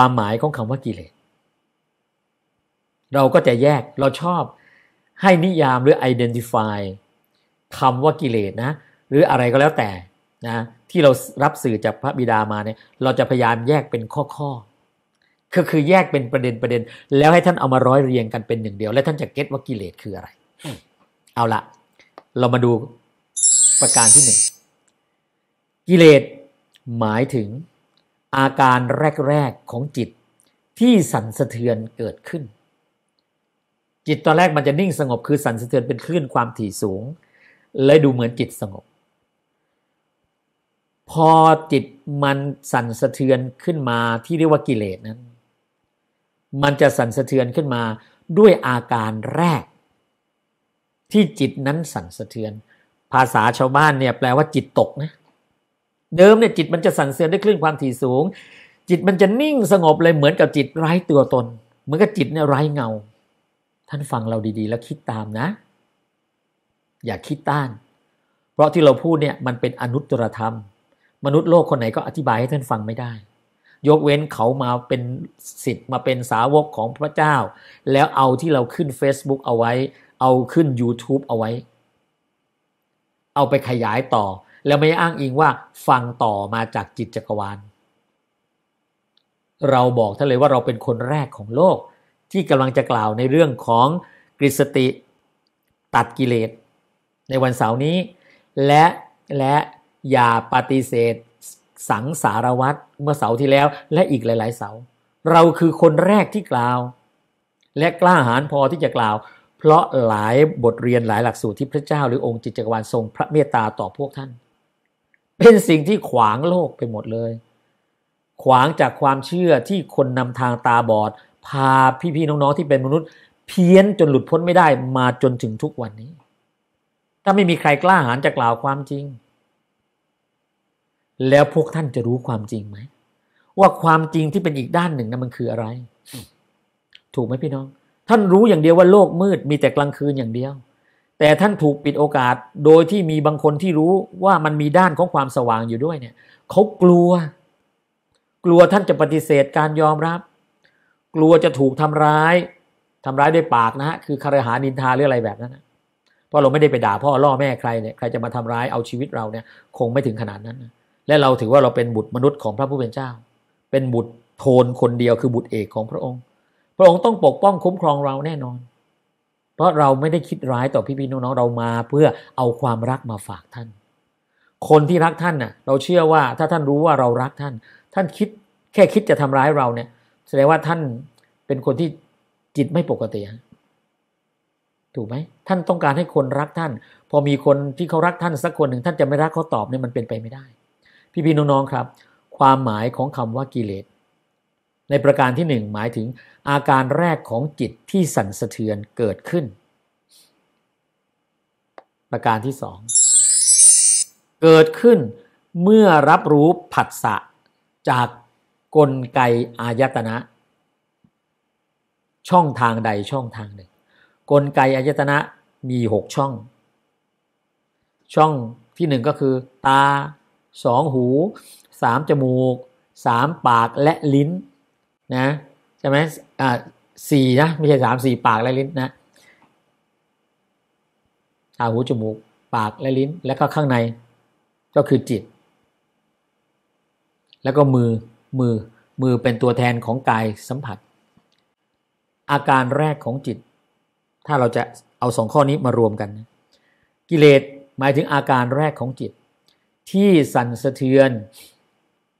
ความหมายของคำว่ากิเลสเราก็จะแยกเราชอบให้นิยามหรือ identify คำว่ากิเลสนะหรืออะไรก็แล้วแต่นะ ที่เรารับสื่อจากพระบิดามาเนี่ย เราจะพยายามแยกเป็นข้อข้อก็คือแยกเป็นประเด็นประเด็นแล้วให้ท่านเอามาร้อยเรียงกันเป็นหนึ่งเดียว และท่านจะเก็ตว่ากิเลสคืออะไรเอาละเรามาดูประการที่หนึ่งกิเลสหมายถึงอาการแรกๆ ของจิต ที่สั่นสะเทือนเกิดขึ้น จิตตอนแรกมันจะนิ่งสงบ คือสั่นสะเทือนเป็นคลื่นความถี่สูงเลยดูเหมือนจิตสงบ พอจิตมันสั่นสะเทือนขึ้นมาที่เรียกว่ากิเลสนั้น มันจะสั่นสะเทือนขึ้นมาด้วยอาการแรก ที่จิตนั้นสั่นสะเทือน ภาษาชาวบ้านเนี่ยแปลว่าจิตตกนะเดิมเนี่ยจิตมันจะสั่นเสือนได้คลื่นความถี่สูง จิตมันจะนิ่งสงบเลยเหมือนกับจิตไร้ตัวตน เหมือนกับจิตเนี่ยไร้เงา ท่านฟังเราดีๆ แล้วคิดตามนะ อย่าคิดต้าน เพราะที่เราพูดเนี่ยมันเป็นอนุตตรธรรม มนุษย์โลกคนไหนก็อธิบายให้ท่านฟังไม่ได้ ยกเว้นเขามาเป็นสิทธิ์มาเป็นสาวกของพระเจ้า แล้วเอาที่เราขึ้น Facebook เอาไว้ เอาขึ้น YouTube เอาไว้ เอาไปขยายต่อแล้วไม่อ้างอิงว่าฟังต่อมาจากจิตจักรวาล เราบอกท่านเลยว่าเราเป็นคนแรกของโลกที่กำลังจะกล่าวในเรื่องของกริสติตัดกิเลส ในวันเสาร์นี้และและอย่าปฏิเสธสังสารวัตรเมื่อเสาร์ที่แล้วและอีกหลาย ๆ เสาร์เราคือคนแรกที่กล่าว และกล้าหาญพอที่จะกล่าว เพราะหลายบทเรียนหลายหลักสูตรที่พระเจ้าหรือองค์จิตจักรวาลทรงพระเมตตาต่อพวกท่านเป็นสิ่งที่ขวางโลกไปหมดเลย ขวางจากความเชื่อที่คนนำทางตาบอด พาพี่ๆน้องๆ ที่เป็นมนุษย์เพี้ยนจนหลุดพ้นไม่ได้มาจนถึงทุกวันนี้ ถ้าไม่มีใครกล้าหาญจะกล่าวความจริง แล้วพวกท่านจะรู้ความจริงไหม ว่าความจริงที่เป็นอีกด้านหนึ่งนะมันคืออะไร ถูกไหมพี่น้อง ท่านรู้อย่างเดียวว่าโลกมืดมีแต่กลางคืนอย่างเดียวแต่ท่านถูกปิดโอกาสโดยที่มีบางคนที่รู้ว่ามันมีด้านของความสว่างอยู่ด้วยเนี่ยเขากลัว กลัวท่านจะปฏิเสธการยอมรับ กลัวจะถูกทำร้ายทำร้ายด้วยปากนะฮะคือคารหานินทาหรืออะไรแบบนั้นนะเพราะเราไม่ได้ไปด่าพ่อล่อแม่ใครเนี่ยใครจะมาทำร้ายเอาชีวิตเราเนี่ยคงไม่ถึงขนาดนั้นนะและเราถือว่าเราเป็นบุตรมนุษย์ของพระผู้เป็นเจ้า เป็นบุตรโทนคนเดียวคือบุตรเอกของพระองค์ พระองค์ต้องปกป้องคุ้มครองเราแน่นอนเพราะเราไม่ได้คิดร้ายต่อพี่พี่น้องๆเรามาเพื่อเอาความรักมาฝากท่าน คนที่รักท่านน่ะ เราเชื่อว่าถ้าท่านรู้ว่าเรารักท่าน ท่านคิดแค่คิดจะทำร้ายเราเนี่ย แสดงว่าท่านเป็นคนที่จิตไม่ปกติถูกไหมท่านต้องการให้คนรักท่าน พอมีคนที่เขารักท่านสักคนหนึ่งท่านจะไม่รักเขาตอบเนี่ยมันเป็นไปไม่ได้พี่พี่น้องๆครับ ความหมายของคำว่ากิเลสในประการที่หนึ่งหมายถึงอาการแรกของจิตที่สั่นสะเทือนเกิดขึ้น ประการที่สองเกิดขึ้นเมื่อรับรู้ผัสสะจากกลไกอายตนะ ช่องทางใดช่องทางหนึ่งกลไกอายตนะมีหกช่อง ช่องที่หนึ่งก็คือตาสองหูสามจมูกสามปากและลิ้นนะใช่ไหมอ่าสี่นะไม่ใช่สามสี่ปากและลิ้นนะตาหู จมูกปากและลิ้นแล้วก็ข้างในก็คือจิต แล้วก็มือมือมือเป็นตัวแทนของกายสัมผัส อาการแรกของจิต ถ้าเราจะเอาสองข้อนี้มารวมกัน กิเลสหมายถึงอาการแรกของจิต ที่สั่นสะเทือน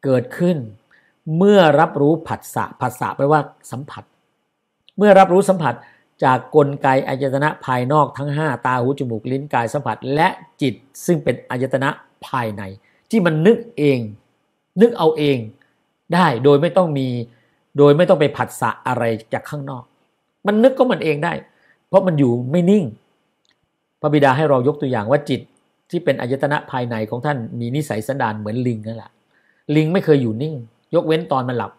เกิดขึ้นเมื่อรับรู้ผัสสะ ผัสสะแปลว่าสัมผัส เมื่อรับรู้สัมผัสจากกลไกอายตนะภายนอกทั้ง 5 ตาหูจมูกลิ้นกายสัมผัสและจิตซึ่งเป็นอายตนะภายใน ที่มันนึกเอง นึกเอาเองได้โดยไม่ต้องมี โดยไม่ต้องไปผัสสะอะไรจากข้างนอก มันนึกก็มันเองได้ เพราะมันอยู่ไม่นิ่ง พระบิดาให้เรายกตัวอย่างว่าจิตที่เป็นอายตนะภายในของท่านมีนิสัยสันดานเหมือนลิงนั่นแหละ ลิงไม่เคยอยู่นิ่งยกเว้นตอนมันหลับ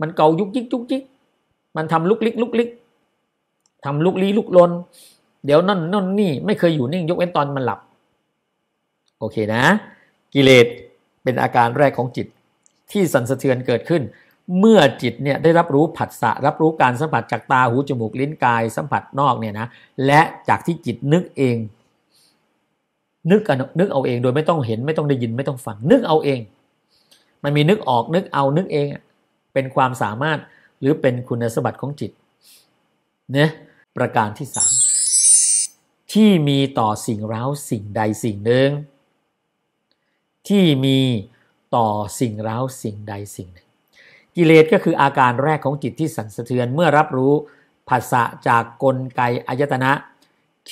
มันเกายุกยิกยุกยิกมันทำลุกลิกลุกลิกทำลุกลี้ลุกลน เดี๋ยวนั่นนั่นนี่ ไม่เคยอยู่นิ่งยกเว้นตอนมันหลับ โอเคนะกิเลสเป็นอาการแรกของจิตที่สั่นสะเทือนเกิดขึ้น เมื่อจิตเนี่ยได้รับรู้ผัสสะรับรู้การสัมผัสจากตาหูจมูกลิ้นกายสัมผัสนอกเนี่ยนะและจากที่จิตนึกเองนึกนึกเอาเองโดยไม่ต้องเห็นไม่ต้องได้ยินไม่ต้องฟังนึกเอาเองมันมีนึกออกนึกเอานึกเองเป็นความสามารถหรือเป็นคุณสมบัติของจิตเนี่ยประการที่สามที่มีต่อสิ่งเร้าสิ่งใดสิ่งหนึ่ง ที่มีต่อสิ่งเร้าสิ่งใดสิ่งหนึ่ง กิเลสก็คืออาการแรกของจิตที่สั่นสะเทือนเมื่อรับรู้ผัสสะจากกลไกอายตนะ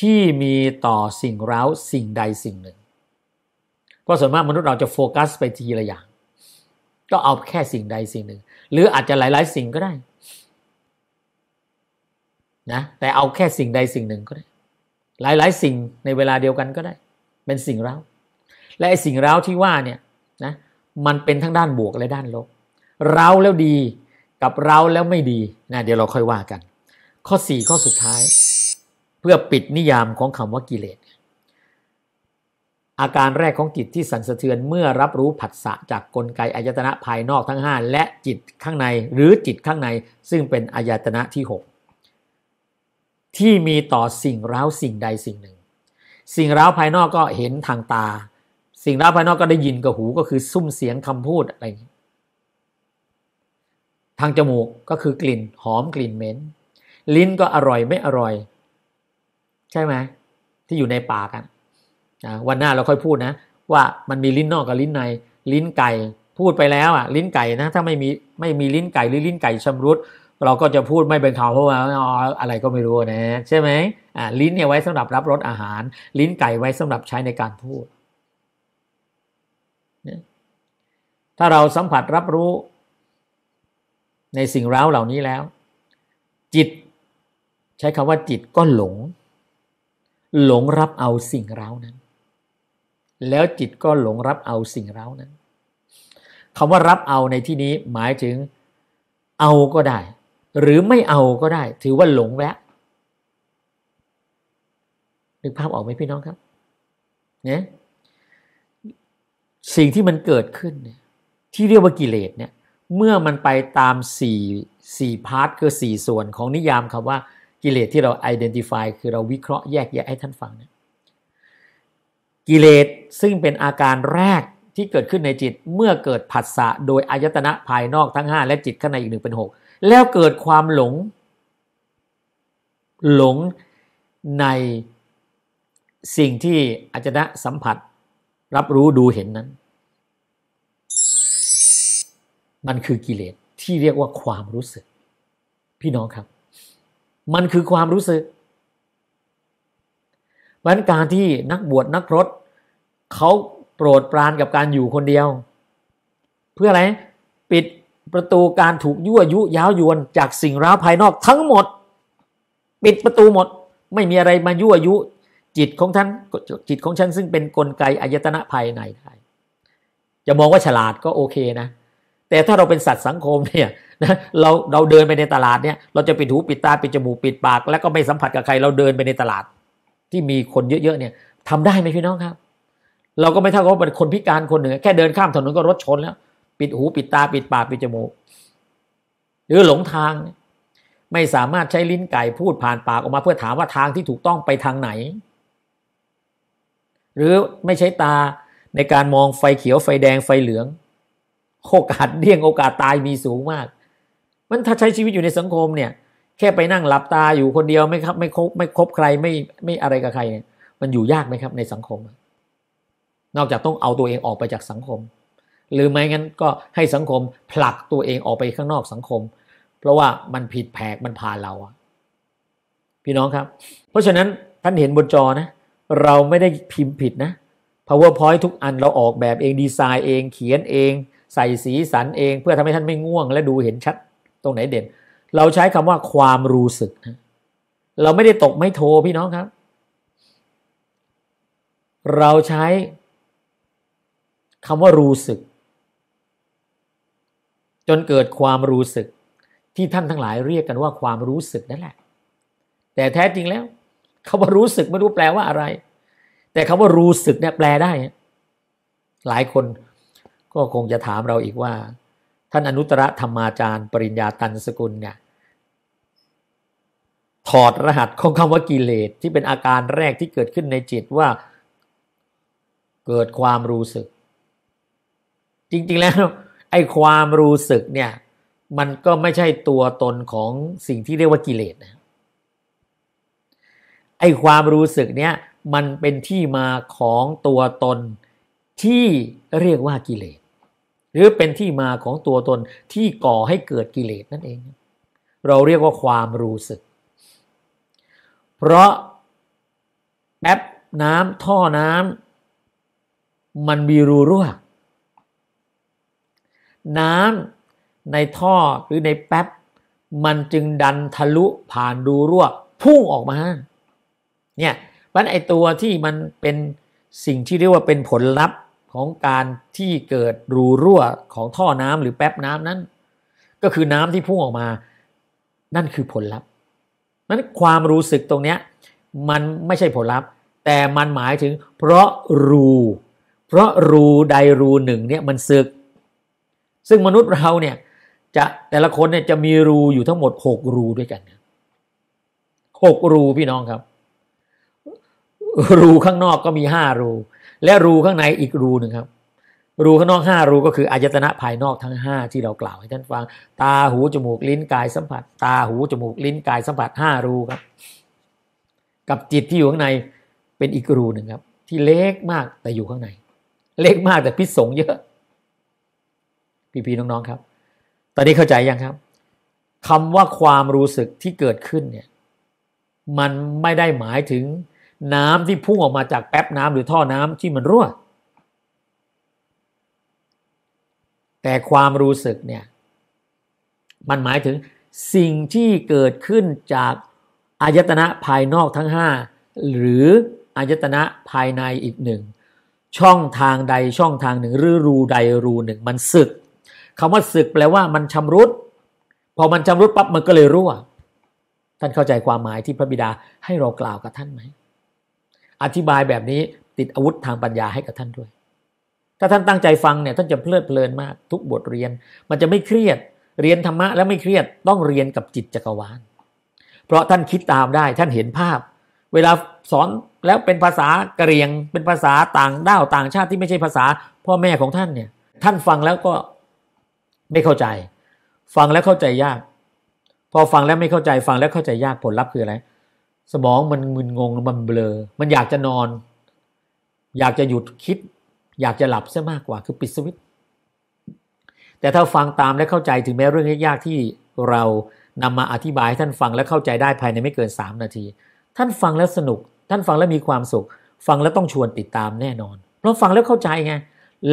ที่มีต่อสิ่งเร้าสิ่งใดสิ่งหนึ่งเพราะส่วนมากมนุษย์เราจะโฟกัสไปทีละอย่างก็เอาแค่สิ่งใดสิ่งหนึ่ง หรืออาจจะหลาย ๆสิ่งก็ได้นะแต่เอาแค่สิ่งใดสิ่งหนึ่งก็ได้ หลาย ๆ สิ่งในเวลาเดียวกันก็ได้ เป็นสิ่งเร้า และไอ้สิ่งเร้าที่ว่าเนี่ยนะมันเป็นทั้งด้านบวกและด้านลบ เร้าแล้วดีกับเร้าแล้วไม่ดีนะ เดี๋ยวเราค่อยว่ากัน ข้อ4ข้อสุดท้าย เพื่อปิดนิยามของคำว่ากิเลสอาการแรกของจิตที่สั่นสะเทือนเมื่อรับรู้ผัสสะจากกลไกอายตนะภายนอกทั้ง 5 และจิตข้างในหรือจิตข้างใน ซึ่งเป็นอายตนะที่ 6 ที่มีต่อสิ่งร้าวสิ่งใดสิ่งหนึ่ง สิ่งร้าวภายนอกก็เห็นทางตา สิ่งร้าวภายนอกก็ได้ยินกับหู ก็คือซุ้มเสียงคำพูดอะไรนีทางจมูกก็คือกลิ่น หอมกลิ่นเหม็นลิ้นก็อร่อยไม่อร่อย ใช่ไหมที่อยู่ในปากะ่ะวันหน้าเราค่อยพูดนะ ว่ามันมีลิ้นนอกกับลิ้นใน ลิ้นไก่พูดไปแล้วอ่ะลิ้นไก่นะถ้าไม่มีไม่มีลิ้นไก่หรือลิ้นไก่ชำรุด เราก็จะพูดไม่เป็นข่าวเพราะว่า อะไรก็ไม่รู้นะ ใช่ไหมลิ้นเนี่ยไว้สำหรับรับรสอาหาร ลิ้นไก่ไว้สำหรับใช้ในการพูด ถ้าเราสัมผัสรับรู้ ในสิ่งร้าวเหล่านี้แล้ว จิต ใช้คำว่าจิตก็หลง หลงรับเอาสิ่งร้าวนั้นแล้วจิตก็หลงรับเอาสิ่งเร้านั้น คำว่ารับเอาในที่นี้หมายถึงเอาก็ได้ หรือไม่เอาก็ได้ ถือว่าหลงแล้วนึกภาพออกไหมพี่น้องครับเนี่ยสิ่งที่มันเกิดขึ้นเนี่ยที่เรียกว่ากิเลสเนี่ย เมื่อมันไปตามสี่สี่พาร์ทคือสี่ส่วนของนิยามคำว่ากิเลสที่เราไอดีนติฟายคือเราวิเคราะห์แยกแยะให้ท่านฟังเนี่ยกิเลสซึ่งเป็นอาการแรกที่เกิดขึ้นในจิตเมื่อเกิดผัสสะโดยอายตนะภายนอกทั้ง 5 และจิตข้างในอีกหนึ่งเป็น6 แล้วเกิดความหลง หลงในสิ่งที่อายตนะสัมผัส รับรู้ดูเห็นนั้น มันคือกิเลสที่เรียกว่าความรู้สึก พี่น้องครับ มันคือความรู้สึกพราะนั้นการที่นักบวชนักรถเขาโปรดปรานกับการอยู่คนเดียว เพื่ออะไรปิดประตูการถูกยั่วยุย้าวยวนจากสิ่งร้าวภายนอกทั้งหมดปิดประตูหมดไม่มีอะไรมายั่วยุจิตของท่านจิตของฉันซึ่งเป็นนกลไกอายตนะภายในได้จะมองว่าฉลาดก็โอเคนะ แต่ถ้าเราเป็นสัตว์สังคมเนี่ยนะเราเราเดินไปในตลาดเนี่ยเราจะปิดหูปิดตาปิดจมูกปิดปาก แล้วก็ไม่สัมผัสกับใครเราเดินไปในตลาดที่มีคนเยอะๆเนี่ยทำได้ไหมพี่น้องครับ เราก็ไม่เท่ากับเป็นคนพิการคนหนึ่งแค่เดินข้ามถนนก็รถชนแล้ว ปิดหูปิดตาปิดปากปิดจมูก หรือหลงทาง ไม่สามารถใช้ลิ้นไก่พูดผ่านปากออกมาเพื่อถามว่าทางที่ถูกต้องไปทางไหน หรือไม่ใช้ตาในการมองไฟเขียวไฟแดงไฟเหลืองโอกาสเดี่ยงโอกาสตายมีสูงมาก มันถ้าใช้ชีวิตอยู่ในสังคมเนี่ยแค่ไปนั่งหลับตาอยู่คนเดียวไม่ครับ ไม่คบไม่คบใครไม่ไม่อะไรกับใครเนี่ยมันอยู่ยากไหมครับในสังคม นอกจากต้องเอาตัวเองออกไปจากสังคม หรือไม่งั้นก็ให้สังคมผลักตัวเองออกไปข้างนอกสังคม เพราะว่ามันผิดแผกมันพาเราพี่น้องครับ เพราะฉะนั้นท่านเห็นบนจอนะ เราไม่ได้พิมพ์ผิดนะ powerpoint ทุกอันเราออกแบบเองดีไซน์เอง เขียนเอง ใส่สีสันเอง เพื่อทำให้ท่านไม่ง่วง และดูเห็นชัดตรงไหนเด่นเราใช้คำว่าความรู้สึก เราไม่ได้ตกไม่โทรพี่น้องครับ เราใช้คำว่ารู้สึก จนเกิดความรู้สึก ที่ท่านทั้งหลายเรียกกันว่าความรู้สึกนั่นแหละ แต่แท้จริงแล้วคำว่ารู้สึกไม่รู้แปลว่าอะไร แต่คำว่ารู้สึกเนี่ยแปลได้ หลายคนก็คงจะถามเราอีกว่าท่านอนุตรธรรมาจารย์ปริญญาตันสกุลเนี่ยถอดรหัสของคำว่ากิเลสที่เป็นอาการแรกที่เกิดขึ้นในจิตว่า เกิดความรู้สึกจริงๆแล้วไอ้ความรู้สึกเนี่ยมันก็ไม่ใช่ตัวตนของสิ่งที่เรียกว่ากิเลสนะไอ้ความรู้สึกเนี่ยมันเป็นที่มาของตัวตนที่เรียกว่ากิเลสหรือเป็นที่มาของตัวตนที่ก่อให้เกิดกิเลสนั่นเอง เราเรียกว่าความรู้สึก เพราะแป๊บน้ำท่อน้ำมันมีรูรั่ว น้ำในท่อหรือในแป๊บ มันจึงดันทะลุผ่านรูรั่วพุ่งออกมา เนี่ยรัะไอตัวที่มันเป็นสิ่งที่เรียกว่าเป็นผลลัพธ์ของการที่เกิดรูรั่วของท่อน้ำหรือแป๊บน้ำนั้น ก็คือน้ำที่พุ่งออกมา นั่นคือผลลัพธ์นั้นความรู้สึกตรงเนี้ยมันไม่ใช่ผลลัพธ์ แต่มันหมายถึงเพราะรู เพราะรูใดรูหนึ่งเนี่ยมันสึก ซึ่งมนุษย์เราเนี่ยจะแต่ละคนเนี่ยจะมีรูอยู่ทั้งหมด6รูด้วยกันหกรูพี่น้องครับ รูข้างนอกก็มีห้ารูและรู ข้างในอีกรูหนึ่งครับ รูข้างนอกห้ารูก็คืออายตนะภายนอกทั้งห้าที่เรากล่าวให้ท่านฟัง ตาหู จมูก ลิ้นกาย สัมผัส ตาหูจมูกลิ้นกายสัมผัสห้ารูครับ กับจิตที่อยู่ข้างในเป็นอีกรูหนึ่งครับ ที่เล็กมากแต่อยู่ข้างใน เล็กมากแต่พิษสงเยอะพี่ๆน้องๆครับ ตอนนี้เข้าใจยังครับคำว่าความรู้สึกที่เกิดขึ้นเนี่ย มันไม่ได้หมายถึงน้ำที่พุ่งออกมาจากแป๊บน้ำหรือท่อน้ำที่มันรั่ว แต่ความรู้สึกเนี่ย มันหมายถึง สิ่งที่เกิดขึ้นจากอายตนะภายนอกทั้ง5หรือ อายตนะภายในอีกหนึ่ง ช่องทางใดช่องทางหนึ่งหรือรูใดรูหนึ่ง มันสึกคำว่าสึกแปลว่ามันชำรุด พอมันชำรุดปั๊บมันก็เลยรั่วท่านเข้าใจความหมายที่พระบิดาให้เรากล่าวกับท่านไหมอธิบายแบบนี้ติดอาวุธทางปัญญาให้กับท่านด้วย ถ้าท่านตั้งใจฟังเนี่ยท่านจะเพลิดเพลินมาก ทุกบทเรียน มันจะไม่เครียดเรียนธรรมะ แล้วไม่เครียดต้องเรียนกับจิตจักรวาล เพราะท่านคิดตามได้ท่านเห็นภาพ เวลาสอนแล้วเป็นภาษากะเรียง เป็นภาษาต่างด้าวต่างชาติที่ไม่ใช่ภาษา พ่อแม่ของท่านเนี่ย ท่านฟังแล้วก็ไม่เข้าใจ ฟังแล้วเข้าใจยาก พอฟังแล้วไม่เข้าใจฟังแล้วเข้าใจยากผลลัพธ์คืออะไรสมองมันมึนงงมันเบลอ มันอยากจะนอน อยากจะหยุดคิด อยากจะหลับซะมากกว่าคือปิด สวิตช์แต่ถ้าฟังตามและเข้าใจถึงแม้เรื่องยากที่เรานำมาอธิบายให้ท่านฟังและเข้าใจได้ภายในไม่เกิน 3 นาที ท่านฟังแล้วสนุก ท่านฟังแล้วมีความสุข ฟังแล้วต้องชวนติดตามแน่นอน เพราะฟังแล้วเข้าใจไง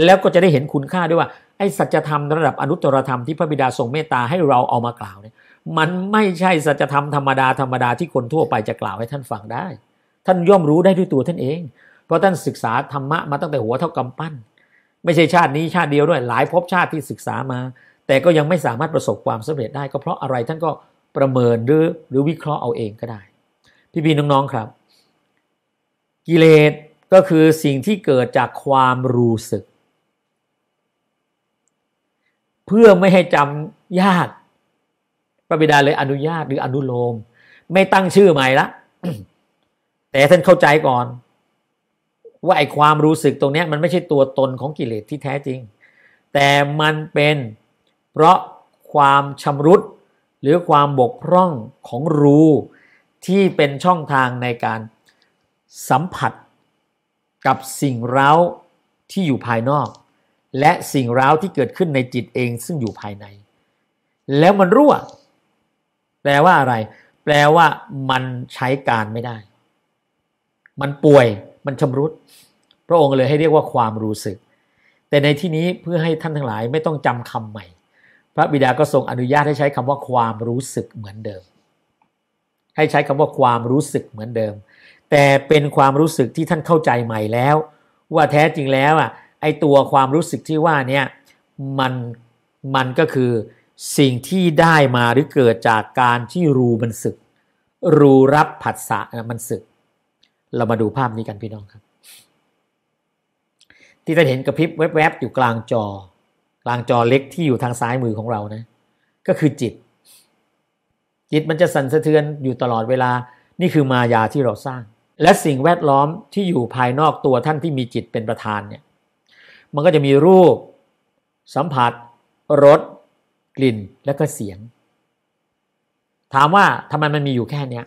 แล้วก็จะได้เห็นคุณค่าด้วยว่าไอ้สัจธรรมระดับอนุตตรธรรมที่พระบิดาทรงเมตตาให้เราเอามากล่าวเนี่ยมันไม่ใช่สัจธรรมธรรมดา ธรรมดาที่คนทั่วไปจะกล่าวให้ท่านฟังได้ ท่านย่อมรู้ได้ด้วยตัวท่านเอง เพราะท่านศึกษาธรรมะมาตั้งแต่หัวเท่ากำปั้น ไม่ใช่ชาตินี้ชาติเดียวด้วยหลายภพชาติที่ศึกษามา แต่ก็ยังไม่สามารถประสบความสำเร็จได้ก็เพราะอะไรท่านก็ประเมินหรือหรือวิเคราะห์เอาเองก็ได้ พี่พี่น้องๆครับ กิเลสก็คือสิ่งที่เกิดจากความรู้สึก เพื่อไม่ให้จำยากระบิดาเลยอนุญาตหรืออนุโลม ไม่ตั้งชื่อใหม่ละ แต่ท่านเข้าใจก่อน ว่าไอความรู้สึกตรงนี้ มันไม่ใช่ตัวตนของกิเลสที่แท้จริง แต่มันเป็นเพราะความชำรุดหรือความบกพร่องของรูที่เป็นช่องทางในการสัมผัสกับสิ่งเร้าที่อยู่ภายนอก และสิ่งเร้าที่เกิดขึ้นในจิตเองซึ่งอยู่ภายใน แล้วมันรั่วแปลว่าอะไร แปลว่ามันใช้การไม่ได้ มันป่วย มันชำรุด พระองค์เลยให้เรียกว่าความรู้สึก แต่ในที่นี้เพื่อให้ท่านทั้งหลายไม่ต้องจำคำใหม่ พระบิดาก็ทรงอนุญาตให้ใช้คำว่าความรู้สึกเหมือนเดิม ให้ใช้คำว่าความรู้สึกเหมือนเดิม แต่เป็นความรู้สึกที่ท่านเข้าใจใหม่แล้ว ว่าแท้จริงแล้วอ่ะ ไอตัวความรู้สึกที่ว่าเนี่ย มัน มันก็คือสิ่งที่ได้มาหรือเกิดจากการที่รูมันสึก รูรับผัสสะ มันสึก เรามาดูภาพนี้กันพี่น้องครับ ที่จะเห็นกระพริบแวบๆอยู่กลางจอ กลางจอเล็กที่อยู่ทางซ้ายมือของเรานะ ก็คือจิต จิตมันจะสั่นสะเทือนอยู่ตลอดเวลา นี่คือมายาที่เราสร้าง และสิ่งแวดล้อมที่อยู่ภายนอกตัวท่านที่มีจิตเป็นประธานเนี่ย มันก็จะมีรูป สัมผัส รสกลิ่น และก็เสียง ถามว่าทำไมมันมีอยู่แค่นี้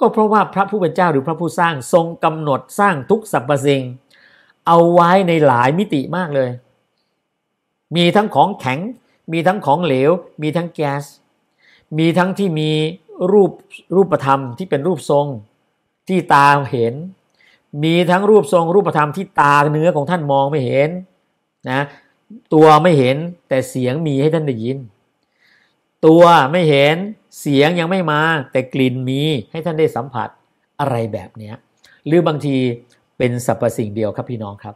ก็เพราะว่าพระผู้เป็นเจ้าหรือพระผู้สร้างทรงกำหนดสร้างทุกสรรพสิ่งเอาไว้ในหลายมิติมากเลย มีทั้งของแข็งมีทั้งของเหลวมีทั้งแกส๊สมีทั้งที่มีรูปรูปธรรมที่เป็นรูปทรงที่ตาเห็น มีทั้งรูปทรงรูปธรรมที่ตาเนื้อของท่านมองไม่เห็นนะตัวไม่เห็นแต่เสียงมีให้ท่านได้ยินตัวไม่เห็นเสียงยังไม่มาแต่กลิ่นมีให้ท่านได้สัมผัสอะไรแบบนี้หรือบางทีเป็นสรรพสิ่งเดียวครับพี่น้องครับ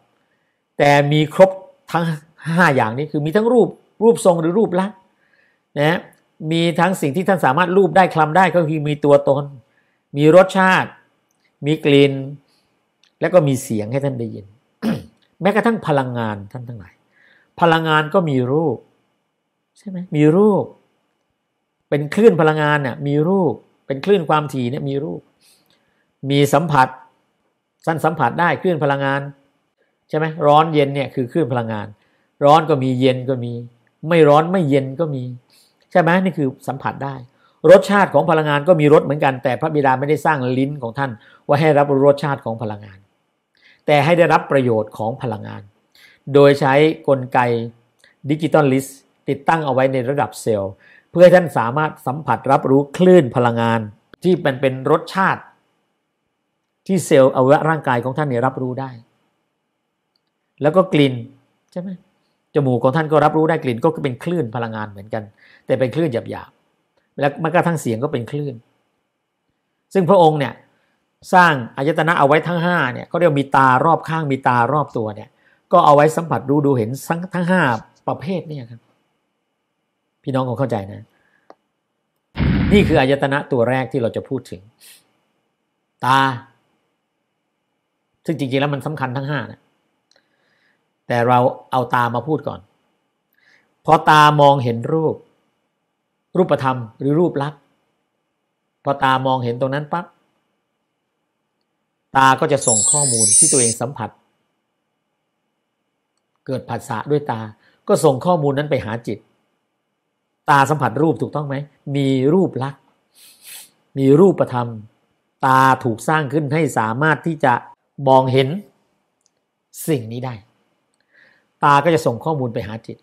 แต่มีครบทั้ง 5 อย่างนี้คือมีทั้งรูปรูปทรงหรือรูปลักษณ์นะมีทั้งสิ่งที่ท่านสามารถรูปได้คลำได้ก็คือมีตัวตน มีรสชาติ มีกลิ่น แล้วก็มีเสียงให้ท่านได้ยิน แม้กระทั่งพลังงานท่านทั้งหลายพลังงานก็มีรูปใช่ไหมมีรูปเป็นคลื่นพลังงานเนี่ยมีรูปเป็นคลื่นความถี่เนี่ยมีรูป มีสัมผัสสั้นสัมผัสได้คลื่นพลังงานใช่ไหมร้อนเย็นเนี่ยคือคลื่นพลังงาน ร้อนก็มีเย็นก็มี ไม่ร้อนไม่เย็นก็มีใช่ไหมนี่คือสัมผัสได้ รสชาติของพลังงานก็มีรสเหมือนกัน แต่พระบิดาไม่ได้สร้างลิ้นของท่านว่าให้รับรสชาติของพลังงาน แต่ให้ได้รับประโยชน์ของพลังงาน โดยใช้กลไกดิจิตอลลิสติดตั้งเอาไว้ในระดับเซลล์เพื่อท่านสามารถสัมผัสรับรู้คลื่นพลังงานที่เป็นเป็นรสชาติ ที่เซลล์อวัยวะร่างกายของท่านเนี่ยรับรู้ได้ แล้วก็กลิ่นใช่ไหมจมูกของท่านก็รับรู้ได้กลิ่น ก็เป็นคลื่นพลังงานเหมือนกัน แต่เป็นคลื่นหยาบๆ และแม้กระทั่งเสียงก็เป็นคลื่น ซึ่งพระองค์เนี่ย สร้างอายตนะเอาไว้ทั้ง 5เนี่ยเขาเรียกมีตารอบข้างมีตารอบตัวเนี่ย ก็เอาไว้สัมผัสรู้ดูเห็นทั้งทั้ง5ประเภทเนี่ยครับพี่น้องคงเข้าใจนะ นี่คืออายตนะตัวแรกที่เราจะพูดถึง ตา ซึ่งจริงๆแล้วมันสำคัญทั้งห้านะ แต่เราเอาตามาพูดก่อนพอตามองเห็นรูป รูปธรรมหรือรูปลักษณ์พอตามองเห็นตรงนั้นปั๊บตา ก็จะส่งข้อมูลที่ตัวเองสัมผัส เกิดผัสสะด้วยตา ก็ส่งข้อมูลนั้นไปหาจิตตาสัมผัสรูปถูกต้องไหม มีรูปลักษณ์มีรูปธรรม ตาถูกสร้างขึ้นให้สามารถที่จะมองเห็นสิ่งนี้ได้ ตาก็จะส่งข้อมูลไปหาจิต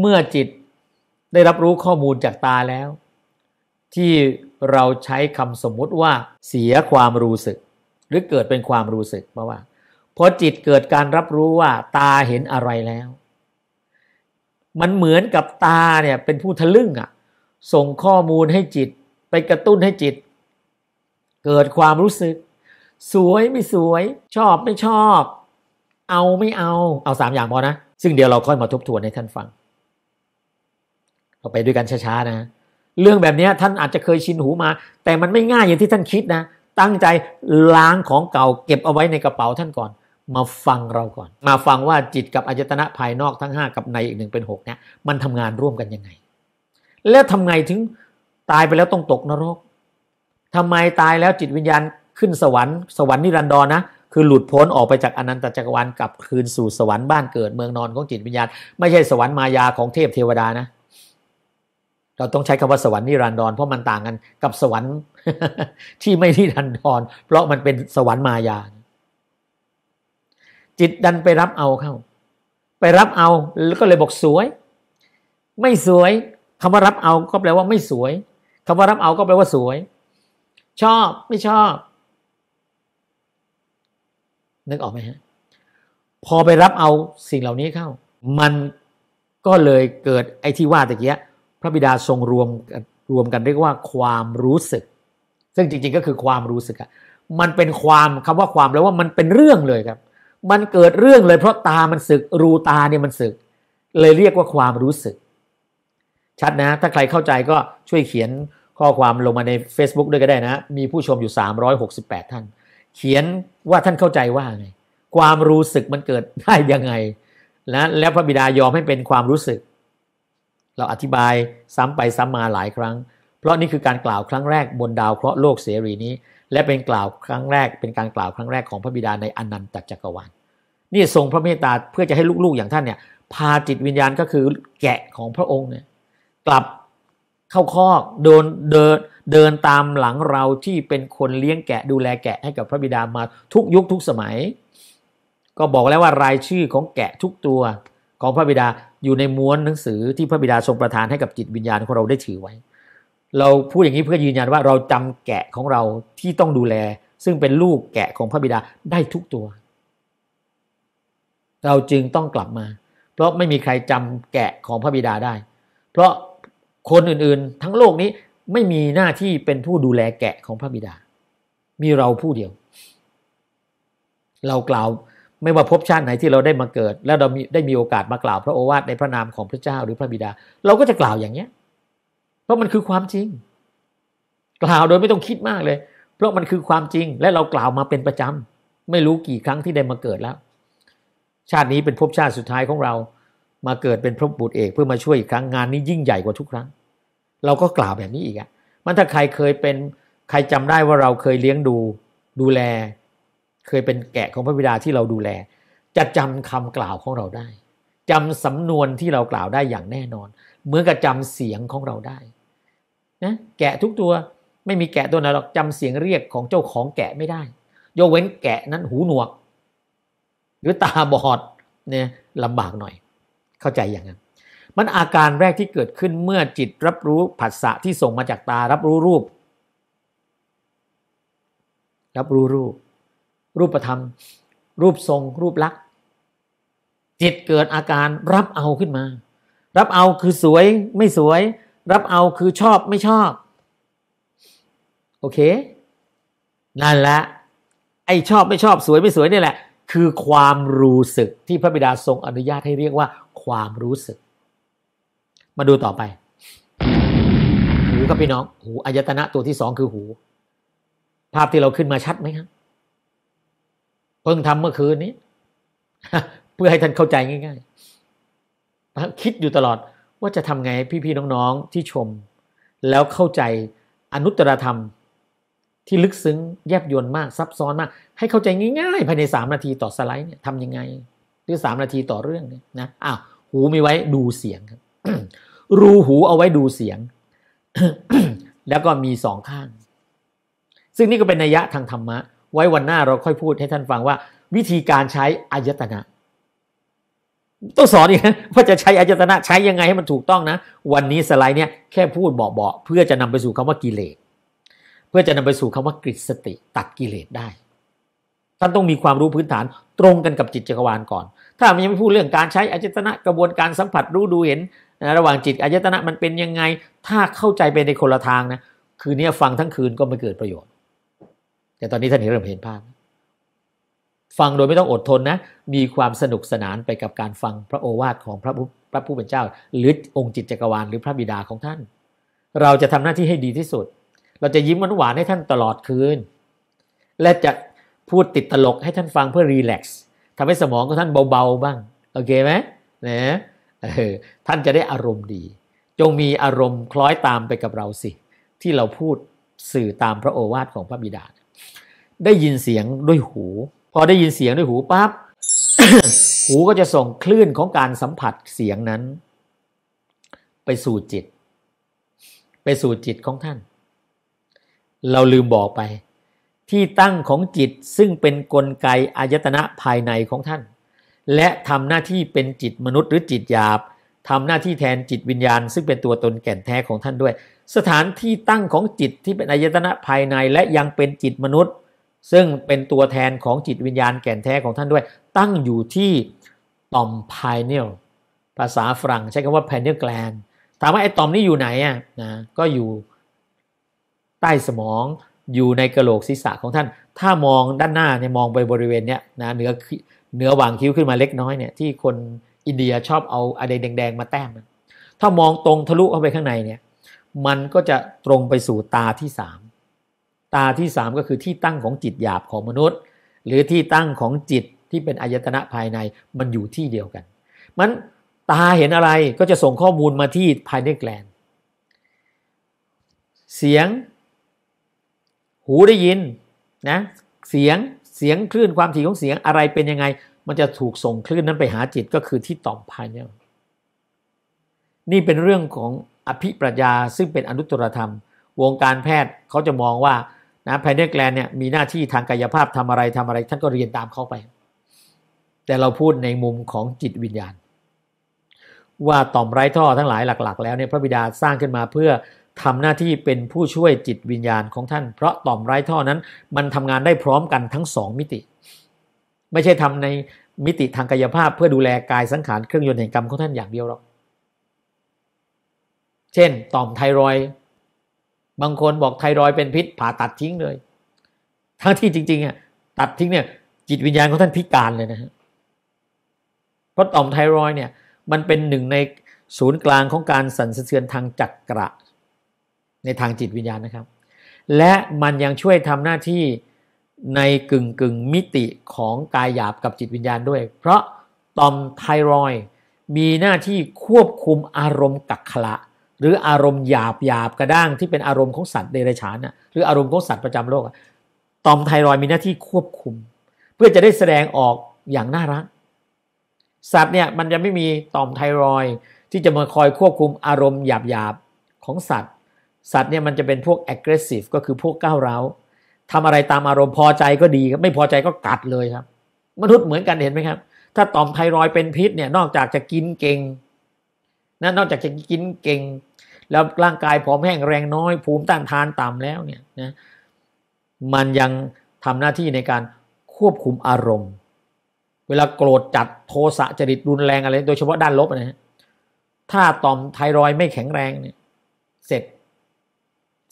เมื่อจิตได้รับรู้ข้อมูลจากตาแล้ว ที่เราใช้คำสมมุติว่า เสียความรู้สึก หรือเกิดเป็นความรู้สึก เพราะว่าพอจิตเกิดการรับรู้ว่าตาเห็นอะไรแล้วมันเหมือนกับตาเนี่ย เป็นผู้ทะลึ่งอะ่ะ ส่งข้อมูลให้จิต ไปกระตุ้นให้จิต เกิดความรู้สึก สวยไม่สวย ชอบไม่ชอบ เอาไม่เอาเอาสามอย่างพอนะ ซึ่งเดี๋ยวเราค่อยมาทบทวนให้ท่านฟังเราไปด้วยกันช้าๆนะ เรื่องแบบนี้ท่านอาจจะเคยชินหูมา แต่มันไม่ง่ายอย่างที่ท่านคิดนะ ตั้งใจล้างของเก่าเก็บเอาไว้ในกระเป๋าท่านก่อนมาฟังเราก่อน มาฟังว่าจิตกับอายตนะภายนอกทั้ง 5 กับในอีกหนึ่งเป็น 6 เนี่ยมันทำงานร่วมกันยังไง แล้วทำไงถึงตายไปแล้วต้องตกนรก ทำไมตายแล้วจิตวิญญาณขึ้นสวรรค์สวรรค์นิรันดรนะ คือหลุดพ้นออกไปจากอนันตจักรวาลกลับคืนสู่สวรรค์บ้านเกิดเมืองนอนของจิตวิญญาณ ไม่ใช่สวรรค์มายาของเทพเทวดานะ เราต้องใช้คำว่าสวรรค์นิรันดรเพราะมันต่างกัน กับสวรรค์ ที่ไม่นิรันดรเพราะมันเป็นสวรรค์มายาจิตดันไปรับเอาเข้า ไปรับเอาแล้วก็เลยบอกสวย ไม่สวย คำว่ารับเอาก็แปลว่าไม่สวย คำว่ารับเอาก็แปลว่าสวย ชอบ ไม่ชอบนึกออกไหมฮะ พอไปรับเอาสิ่งเหล่านี้เข้า มันก็เลยเกิดไอ้ที่ว่าตะเกียพระบิดาทรงรวมรวมกันเรียกว่า ความรู้สึก ซึ่งจริงๆก็คือความรู้สึกอะมันเป็นความคำว่าความแล้วว่า มันเป็นเรื่องเลยครับมันเกิดเรื่องเลยเพราะตามันสึกรูตาเนี่ยมันสึก เลยเรียกว่าความรู้สึก ชัดนะ ถ้าใครเข้าใจก็ช่วยเขียนข้อความลงมาใน Facebook ด้วยก็ได้นะ มีผู้ชมอยู่ 368 ท่าน เขียนว่าท่านเข้าใจว่าไงความรู้สึกมันเกิดได้ยังไง นะ แล้วพระบิดายอมให้เป็นความรู้สึก เราอธิบายซ้ำไปซ้ำมาหลายครั้ง เพราะนี่คือการกล่าวครั้งแรกบนดาวเคราะห์โลกเสรีนี้และเป็นกล่าวครั้งแรกเป็นการกล่าวครั้งแรกของพระบิดาในอนันตจักรวาลนี่ทรงพระเมตตา เพื่อจะให้ลูกๆอย่างท่านเนี่ยพาจิตวิญญาณก็คือแกะของพระองค์เนี่ยกลับเข้าคอกโดนเดินเดินตามหลังเราที่เป็นคนเลี้ยงแกะดูแลแกะให้กับพระบิดามาทุกยุคทุกสมัย ก็บอกแล้วว่ารายชื่อของแกะทุกตัวของพระบิดาอยู่ในม้วนหนังสือที่พระบิดาทรงประทานให้กับจิตวิญญาณของเราได้ถือไว้เราพูดอย่างนี้เพื่อยืนยันว่าเราจำแกะของเราที่ต้องดูแล ซึ่งเป็นลูกแกะของพระบิดาได้ทุกตัว เราจึงต้องกลับมา เพราะไม่มีใครจำแกะของพระบิดาได้ เพราะคนอื่นๆ ทั้งโลกนี้ไม่มีหน้าที่เป็นผู้ดูแลแกะของพระบิดา มีเราผู้เดียว เรากล่าวไม่ว่าพบชาติไหนที่เราได้มาเกิด แล้วเราได้มีโอกาสมากล่าว พระโอวาทในพระนามของพระเจ้าหรือพระบิดา เราก็จะกล่าวอย่างเนี้ยเพราะมันคือความจริง กล่าวโดยไม่ต้องคิดมากเลย เพราะมันคือความจริงและเรากล่าวมาเป็นประจำไม่รู้กี่ครั้งที่ได้มาเกิดแล้ว ชาตินี้เป็นภพชาติสุดท้ายของเรา มาเกิดเป็นพระบุตรเอกเพื่อมาช่วยอีกครั้งงานนี้ยิ่งใหญ่กว่าทุกครั้ง เราก็กล่าวแบบนี้อีกอะมันถ้าใครเคยเป็น ใครจำได้ว่าเราเคยเลี้ยงดู ดูแล เคยเป็นแกะของพระบิดาที่เราดูแล จะจำคำกล่าวของเราได้ จำสำนวนที่เรากล่าวได้อย่างแน่นอนเหมือนกับจำเสียงของเราได้นะแกะทุกตัวไม่มีแกะตัวไหนหรอกจำเสียงเรียกของเจ้าของแกะไม่ได้ ยกเว้นแกะนั้นหูหนวก หรือตาบอดเนี่ยลำบากหน่อย เข้าใจอย่างนั้นมันอาการแรกที่เกิดขึ้นเมื่อจิตรับรู้ผัสสะที่ส่งมาจากตา รับรู้รูป รับรู้รูป รูปธรรม รูปทรงรูปลักษณ์จิตเกิดอาการรับเอาขึ้นมา รับเอาคือสวยไม่สวยรับเอาคือชอบไม่ชอบ โอเค นั่นแหละ ไอชอบไม่ชอบสวยไม่สวยนี่แหละ คือความรู้สึกที่พระบิดาทรงอนุญาตให้เรียกว่า ความรู้สึก มาดูต่อไปหูครับ พี่ น้อง หูอายตนะตัวที่สองคือหู ภาพที่เราขึ้นมาชัดไหมครับ เพิ่งทำเมื่อคืนนี้เพื่อให้ท่านเข้าใจง่ายๆคิดอยู่ตลอดว่าจะทำไงให้พี่ๆน้องๆที่ชม แล้วเข้าใจอนุตตรธรรมที่ลึกซึ้งแยบยลมากซับซ้อนมาก ให้เข้าใจง่าย ๆ ภายใน 3 นาทีต่อสไลด์เนี่ยทำยังไง หรือ3นาทีต่อเรื่องเนี่ยนะอ้าวหูมีไว้ดูเสียงครับรูหูเอาไว้ดูเสียง แล้วก็มีสองข้างซึ่งนี่ก็เป็นนัยยะทางธรรมะ ไว้วันหน้าเราค่อยพูดให้ท่านฟังว่าวิธีการใช้อายตนะต้องสอนอีกนะว่าจะใช้อายตนะใช้ยังไงให้มันถูกต้องนะ วันนี้สไลด์เนี่ยแค่พูดเบาๆเพื่อจะนำไปสู่คำว่ากิเลสเพื่อจะนำไปสู่คำว่ากริสติ ตัดกิเลสได้ ท่านต้องมีความรู้พื้นฐาน ตรงกันกับจิตจักรวาลก่อน ถ้ามันยังไม่พูดเรื่องการใช้อายตนะกระบวนการสัมผัสรู้ดูเห็น ระหว่างจิตอายตนะมันเป็นยังไง ถ้าเข้าใจไปในคนละทางนะคืนนี้ฟังทั้งคืนก็ไม่เกิดประโยชน์ แต่ตอนนี้ท่านเริ่มเห็นภาพฟังโดย ไม่ต้องอดทนนะ มีความสนุกสนานไปกับการฟังพระโอวาทของพระพระผู้เป็นเจ้า หรือองค์จิตจักรวาลหรือพระบิดาของท่าน เราจะทำหน้าที่ให้ดีที่สุด เราจะยิ้มหวานให้ท่านตลอดคืน และจะพูดติดตลกให้ท่านฟังเพื่อรีแลกซ์ทำให้สมองของท่านเบาๆบ้าง โอเคไหมนะท่านจะได้อารมณ์ดี จงมีอารมณ์คล้อยตามไปกับเราสิ ที่เราพูดสื่อตามพระโอวาทของพระบิดา ได้ยินเสียงด้วยหูพอได้ยินเสียงด้วยหูปั๊บหูก็จะส่งคลื่นของการสัมผัสเสียงนั้น ไปสู่จิต ไปสู่จิตของท่าน เราลืมบอกไป ที่ตั้งของจิตซึ่งเป็นนกลไกอายตนะภายในของท่าน และทำหน้าที่เป็นจิตมนุษย์หรือจิตหยาบทำหน้าที่แทนจิตวิญญาณ ซึ่งเป็นตัวตนแก่นแท้ของท่านด้วย สถานที่ตั้งของจิตที่เป็นอายตนะภายในและยังเป็นจิตมนุษย์ซึ่งเป็นตัวแทนของจิตวิญญาณแก่นแท้ของท่านด้วย ตั้งอยู่ที่ต่อมไพเนลภาษาฝรั่งใช้คำว่าไพเนลแกลนถามว่าไอ้ต่อมนี้อยู่ไหน อ่ะนะก็อยู่ใต้สมองอยู่ในกระโหลกศีรษะของท่าน ถ้ามองด้านหน้าเนี่ยมองไปบริเวณ เนี้ยนะเหนือเหนือหว่างคิ้วขึ้นมาเล็กน้อยเนี่ยที่คนอินเดียชอบเอาอะไรแดงๆ มาแต้มถ้ามองตรงทะลุเข้าไปข้างในเนี่ยมันก็จะตรงไปสู่ตาที่สามตาที่ 3 ก็คือที่ตั้งของจิตหยาบของมนุษย์ หรือที่ตั้งของจิตที่เป็นอายตนะภายในมันอยู่ที่เดียวกัน มันตาเห็นอะไรก็จะส่งข้อมูลมาที่ภายในแกลนเสียง หูได้ยินนะเสียงเสียงคลื่น ความถี่ของเสียงอะไรเป็นยังไง มันจะถูกส่งคลื่นนั้นไปหาจิตก็คือที่ต่อมภายในนี่เป็นเรื่องของอภิปรายาซึ่งเป็นอนุตตรธรรม วงการแพทย์เขาจะมองว่านะไพเนกแลนเนี่ยมีหน้าที่ทางกายภาพทำอะไรทำอะไรท่านก็เรียนตามเขาไป แต่เราพูดในมุมของจิตวิญญาณ ว่า ต่อมไร้ท่อทั้งหลายหลัก ๆ แล้วเนี่ยพระบิดาสร้างขึ้นมาเพื่อ ทำ หน้าที่เป็นผู้ช่วยจิตวิญญาณ ของท่านเพราะ ต่อมไร้ท่อนั้นมันทำงานได้พร้อมกันทั้งสองมิติ ไม่ใช่ทำในมิติทางกายภาพเพื่อดูแลกายสังขารเครื่องยนต์แห่งกรรมของท่านอย่างเดียวหรอกเช่นต่อมไทรอยบางคนบอกไทรอยเป็นพิษผ่าตัดทิ้งเลย ทั้งที่จริงๆอ่ะตัดทิ้งเนี่ยจิตวิญญาณของท่านพิการเลยนะฮะเพราะต่อมไทรอยเนี่ยมันเป็นหนึ่งในศูนย์กลางของการสั่นสะเทือนทางจักระในทางจิตวิญญาณนะครับ และมันยังช่วยทำหน้าที่ในกึ่งกึ่งมิติของกายหยาบกับจิตวิญญาณด้วย เพราะต่อมไทรอยมีหน้าที่ควบคุมอารมณ์ กักขละหรืออารมณ์หยาบหยาบกระด้างที่เป็นอารมณ์ของสัตว์เดรัจฉานน่ะหรืออารมณ์ของสัตว์ประจำโลกตอมไทรอยมีหน้าที่ควบคุม เพื่อจะได้แสดงออกอย่างน่ารัก สัตว์เนี่ยมันจะไม่มีตอมไทรอยที่จะมาคอยควบคุมอารมณ์หยาบหยาบของสัตว์ สัตว์เนี่ยมันจะเป็นพวก aggressive ก็คือพวกก้าวร้าวทำอะไรตามอารมณ์พอใจก็ดีครับ ไม่พอใจก็กัดเลยครับ มนุษย์เหมือนกันเห็นไหมครับ ถ้าตอมไทรอยเป็นพิษเนี่ยนอกจากจะกินเก่งนะนอกจากจะกินเก่ง แล้วร่างกายผอมแห้งแรงน้อย ภูมิต้านทานต่ำแล้ว เนี่ยนะมันยังทำหน้าที่ในการควบคุมอารมณ์ เวลาโกรธจัดโทสะจริตรุนแรงอะไร โดยเฉพาะด้านลบนะฮะถ้าตอมไทรอยไม่แข็งแรงเนี่ย เสร็จ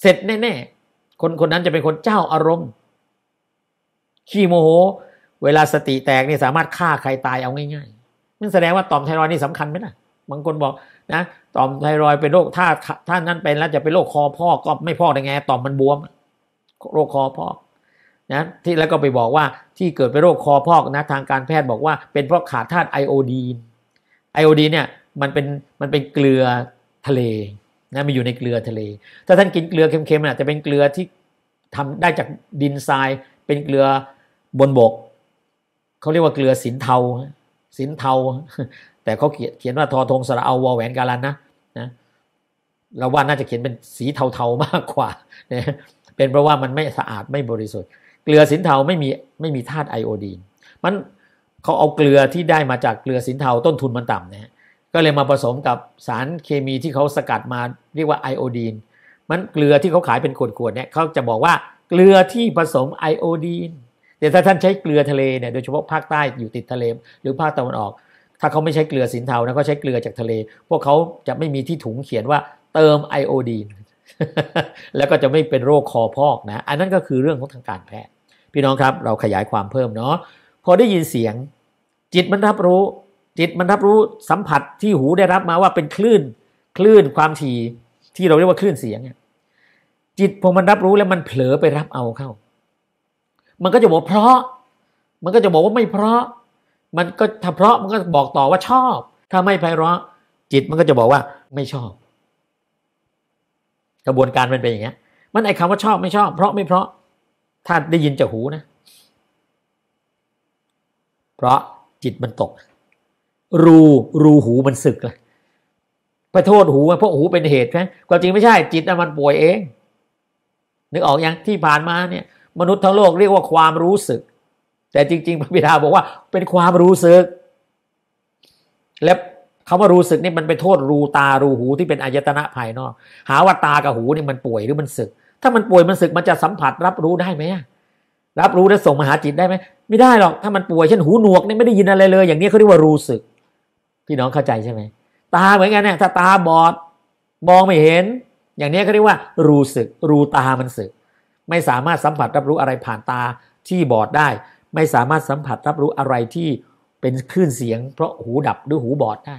เสร็จแน่ๆ คนคนนั้นจะเป็นคนเจ้าอารมณ์ ขี้โมโห เวลาสติแตกนี่สามารถฆ่าใครตายเอาง่ายๆมันแสดงว่าตอมไทรอยนี่สำคัญไหมนะบางคนบอกนะต่อมไทรอยเป็นโรคถ้าท่านนั้นเป็นแล้วจะเป็นโรคคอพอกก็ไม่พอกได้ไงต่อมมันบวมโรคคอพอก นะ ที่แล้วก็ไปบอกว่าที่เกิดเป็นโรคคอพอกนะทางการแพทย์บอกว่า เป็นเพราะขาดธาตุไอโอดีนไอโอดีนเนี่ยมันเป็นมันเป็นเกลือทะเล นะมันอยู่ในเกลือทะเลถ้าท่านกินเกลือเค็มๆนอาจจะเป็นเกลือที่ทำได้จากดินทรายเป็นเกลือบนบกเขาเรียกว่าเกลือสินเทาสินเทาแต่เขาเขียนเขียนว่าทอทงสระเอาวอแหวนการันนะนะเราว่าน่าจะเขียนเป็นสีเทาๆมากกว่าเนีเป็นเพราะว่ามันไม่สะอาดไม่บริสุทธิ์ เกลือสินเทาไม่มีไม่มีธาตุไอโอดีน มันเขาเอาเกลือที่ได้มาจากเกลือสินเทาต้นทุนมันต่ำนะก็เลยมาผสมกับสารเคมีที่เขาสกัดมาเรียกว่าไอโอดีน มันเกลือที่เขาขายเป็นขวดๆเนี่ยเขาจะบอกว่าเกลือที่ผสมไอโอดีนแต่ถ้าท่านใช้เกลือทะเลเนี่ยโดยเฉพาะภาคใต้อยู่ติดทะเลหรือภาคตะวันออกถ้าเขาไม่ใช้เกลือสินเทานะก็ใช้เกลือจากทะเล พวกเขาจะไม่มีที่ถุงเขียนว่า เติมไอโอดีนแล้วก็จะไม่เป็นโรคคอพอกนะอันนั้นก็คือเรื่องของทางการแพทย์พี่น้องครับ เราขยายความเพิ่มเนาะพอได้ยินเสียง จิตมันรับรู้ จิตมันรับรู้สัมผัสที่หูได้รับมาว่าเป็นคลื่น คลื่นความถี่ที่เราเรียกว่าคลื่นเสียงจิตพอมันรับรู้แล้วมันเผลอไปรับเอาเข้า มันก็จะบอกเพราะมันก็จะบอกว่าไม่เพราะมันก็ถ้าเพราะมันก็บอกต่อว่าชอบ ถ้าไม่ไพเราะ จิตมันก็จะบอกว่าไม่ชอบ กระบวนการมันเป็นอย่างเงี้ย มันไอ้คำว่าชอบไม่ชอบเพราะไม่เพราะถ้าได้ยินจากหูนะ เพราะจิตมันตก รูรูหูมันสึกเลยไปโทษหูเพราะหูเป็นเหตุหมความจริงไม่ใช่จิตมันป่วยเอง นึกออกอยังที่ผ่านมาเนี่ย มนุษย์ทั้งโลกเรียกว่าความรู้สึกแต่จริงๆพระบิดาบอกว่าเป็นความรู้สึก และคาว่ารู้สึกนี่มันไปโทษรูตา รูหูที่เป็นอายตนะภายนอกหาว่าตากับหูนี่มันป่วยหรือมันสึก ถ้ามันป่วยมันสึก มันจะสัมผัสรับรู้ได้ไหมรับรู้และส่งมาหาจิตได้ไหมไม่ได้หรอก ถ้ามันป่วยเช่นหูหนวกนี่ไม่ได้ยินอะไรเลย อย่างนี้เขาเรียกว่ารู้สึกพี่น้องเข้าใจใช่ไหมตาเหมือนกันเนี่ยถ้าตาบอดมองไม่เห็น อย่างนี้เขาเรียกว่า รู้สึก รูตามันสึก ไม่สามารถสัมผัสรับรู้อะไรผ่านตาที่บอดได้ไม่สามารถสัมผัสรับรู้อะไรที่เป็นคลื่นเสียงเพราะหูดับหรือหูบอดได้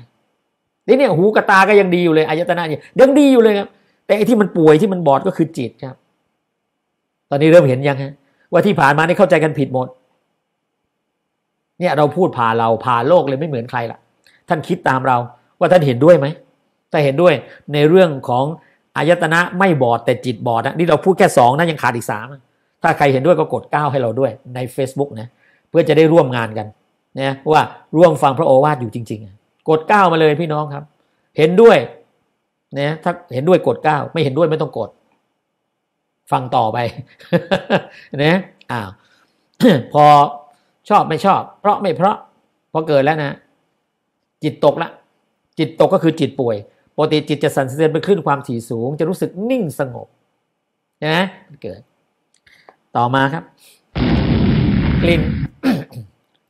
นี่เนี่ยหูกับตาก็ยังดีอยู่เลยอายตนะเนี่ยยังดีอยู่เลยครับ แต่ไอ้ที่มันป่วยที่มันบอดก็คือจิตครับ ตอนนี้เริ่มเห็นยังฮะว่าที่ผ่านมานี่เข้าใจกันผิดหมด เนี่ยเราพูดผ่าเราผ่าโลกเลยไม่เหมือนใครละท่านคิดตามเราว่าท่านเห็นด้วยไหมถ้าเห็นด้วย ในเรื่องของอายตนะ ไม่บอด แต่จิตบอดนะนี่เราพูดแค่สองนะยังขาดอีกสามนะถ้าใครเห็นด้วยก็กดก้าวให้เราด้วย ใน Facebook นะเพื่อจะได้ร่วมงานกันนะว่าร่วมฟังพระโอวาทอยู่จริงๆ กดก้าวมาเลยพี่น้องครับ เห็นด้วยนะถ้าเห็นด้วยกดก้าวไม่เห็นด้วยไม่ต้องกด ฟังต่อไปนะอ้าวพอชอบไม่ชอบ เพราะไม่เพราะพอเกิดแล้วนะจิตตกละจิตตกก็คือจิตป่วยปกติจิตจะสั่นสะเทือนไปขึ้นความถี่สูง จะรู้สึกนิ่งสงบนะเกิดต่อมาครับกลิ่น